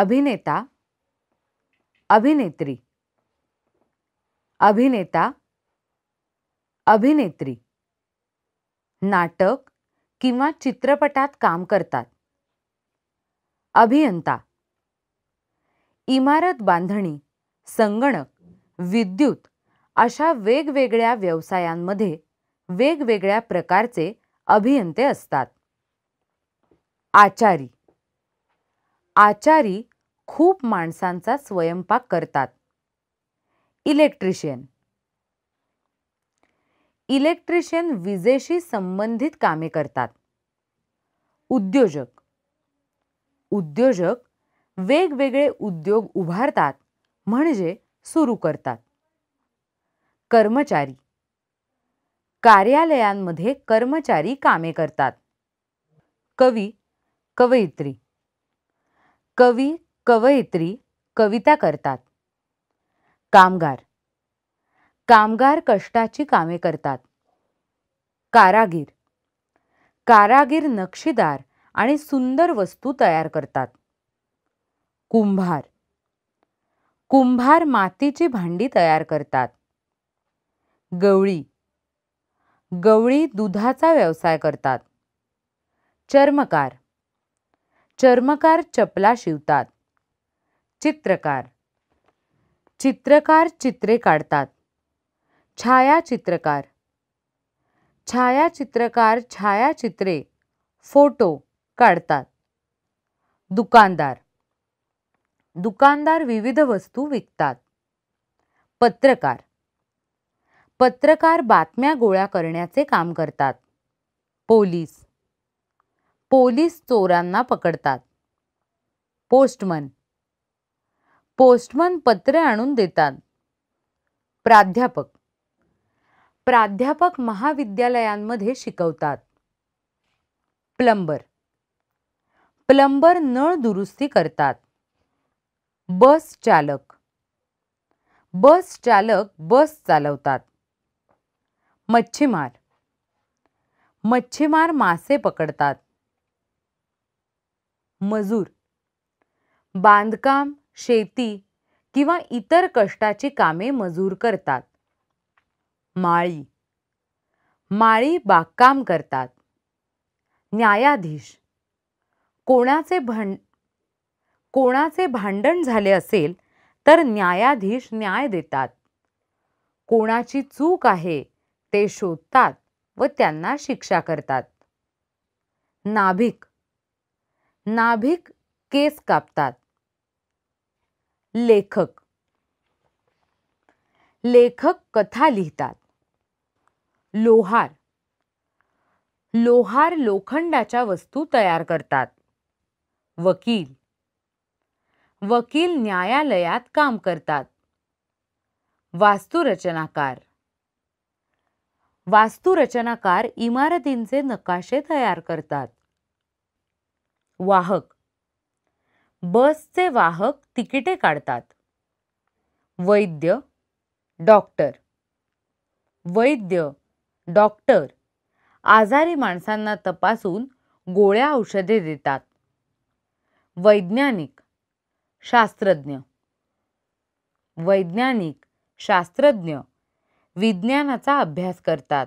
अभिनेता अभिनेत्री अभिनेता अभिनेत्री नाटक किंवा चित्रपटात काम करतात अभियंता इमारत बांधणी संगणक विद्युत अशा वेगवेगळ्या व्यवसायांमध्ये वेगवेगळ्या प्रकारचे अभियंते असतात आचारी आचारी खूप माणसांचा स्वयंपाक करतात इलेक्ट्रिशियन इलेक्ट्रिशियन विजेशी संबंधित कामे करतात उद्योजक उद्योजक वेगवेगळे उद्योग उभारतात म्हणजे सुरू करतात कर्मचारी कार्यालयांमध्ये कर्मचारी कामे करतात कवी कवयित्री कवी कवयित्री कविता करतात कामगार कामगार कष्टाची कामे करतात कारागीर कारागीर नक्षीदार आणि सुंदर वस्तू तयार करतात कुंभार कुंभार मातीची भांडी तयार करतात गवळी गवळी दुधाचा व्यवसाय करतात चर्मकार चर्मकार चपला शिवतात चित्रकार चित्रकार चित्रे काढतात छायाचित्रकार छायाचित्रकार छायाचित्रे फोटो काढतात दुकानदार दुकानदार विविध वस्तू विकतात पत्रकार पत्रकार बातम्या गोळा करण्याचे काम करतात पोलीस पोलीस चोरांना पकडतात पोस्टमन पोस्टमन पत्रे आणून देतात प्राध्यापक प्राध्यापक महाविद्यालयांमध्ये शिकवतात प्लंबर प्लंबर नळ दुरुस्ती करतात बस चालक बस चालक बस चालवतात मच्छीमार मच्छीमार मासे पकडतात मजूर बांधकाम शेती किंवा इतर कष्टाची कामे मजूर करतात माळी माळी बागकाम करतात न्यायाधीश कोणाचे भांड कोणाचे भांडण झाले असेल तर न्यायाधीश न्याय देतात कोणाची चूक आहे ते शोधतात व त्यांना शिक्षा करतात नाभिक नाभिक केस कापतात लेखक लेखक कथा लिहितात लोहार लोहार लोखंडाच्या वस्तू तयार करतात वकील वकील न्यायालयात काम करतात वास्तुरचनाकार वास्तुरचनाकार इमारतींचे नकाशे तयार करतात वाहक बसचे वाहक तिकिटे काढतात वैद्य डॉक्टर वैद्य डॉक्टर आजारी माणसांना तपासून गोळ्या औषधे देतात वैज्ञानिक शास्त्रज्ञ वैज्ञानिक शास्त्रज्ञ विज्ञानाचा अभ्यास करतात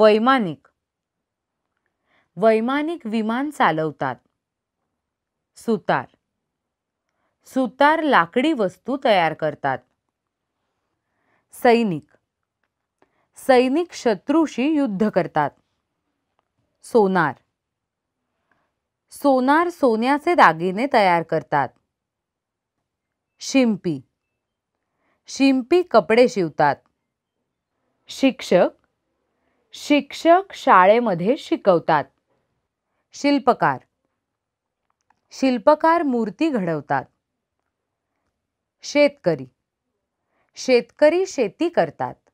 वैमानिक वैमानिक विमान चालवतात सुतार सुतार लाकडी वस्तू तयार करतात सैनिक सैनिक शत्रूशी युद्ध करतात सोनार सोनार सोन्याचे दागिने तयार करतात शिंपी शिंपी कपडे शिवतात शिक्षक शिक्षक शाळेमध्ये शिकवतात शिल्पकार शिल्पकार मूर्ती घडवतात शेतकरी शेतकरी शेती करतात